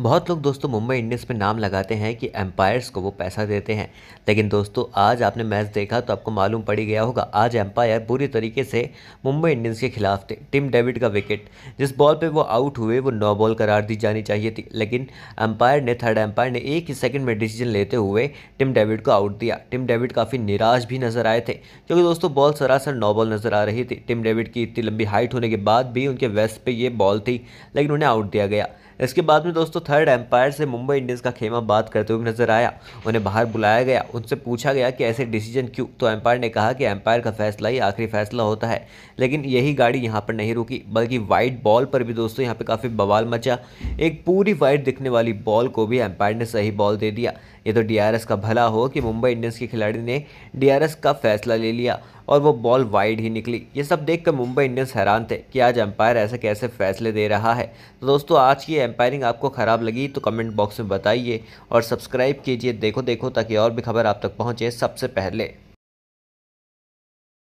बहुत लोग दोस्तों मुंबई इंडियंस में नाम लगाते हैं कि एम्पायर्स को वो पैसा देते हैं लेकिन दोस्तों आज आपने मैच देखा तो आपको मालूम पड़ ही गया होगा आज एम्पायर बुरी तरीके से मुंबई इंडियंस के खिलाफ थे टिम डेविड का विकेट जिस बॉल पे वो आउट हुए वो नौ बॉल करार दी जानी चाहिए थी लेकिन एम्पायर ने थर्ड एम्पायर ने एक ही सेकेंड में डिसीजन लेते हुए टिम डेविड को आउट दिया टिम डेविड काफ़ी निराश भी नज़र आए थे क्योंकि दोस्तों बॉल सरासर नौ बॉल नज़र आ रही थी टिम डेविड की इतनी लंबी हाइट होने के बाद भी उनके वेस्ट पर ये बॉल थी लेकिन उन्हें आउट दिया गया इसके बाद में दोस्तों थर्ड एम्पायर से मुंबई इंडियंस का खेमा बात करते हुए नजर आया उन्हें बाहर बुलाया गया उनसे पूछा गया कि ऐसे डिसीजन क्यों तो एम्पायर ने कहा कि एम्पायर का फैसला ही आखिरी फैसला होता है लेकिन यही गाड़ी यहाँ पर नहीं रुकी बल्कि वाइट बॉल पर भी दोस्तों यहाँ पर काफ़ी बवाल मचा एक पूरी वाइट दिखने वाली बॉल को भी एम्पायर ने सही बॉल दे दिया ये तो डी का भला हो कि मुंबई इंडियंस के खिलाड़ी ने डी का फैसला ले लिया और वो बॉल वाइड ही निकली ये सब कर मुंबई इंडियंस हैरान थे कि आज एम्पायर ऐसे कैसे फैसले दे रहा है तो दोस्तों आज की एम्पायरिंग आपको ख़राब लगी तो कमेंट बॉक्स में बताइए और सब्सक्राइब कीजिए देखो देखो ताकि और भी खबर आप तक पहुँचे सबसे पहले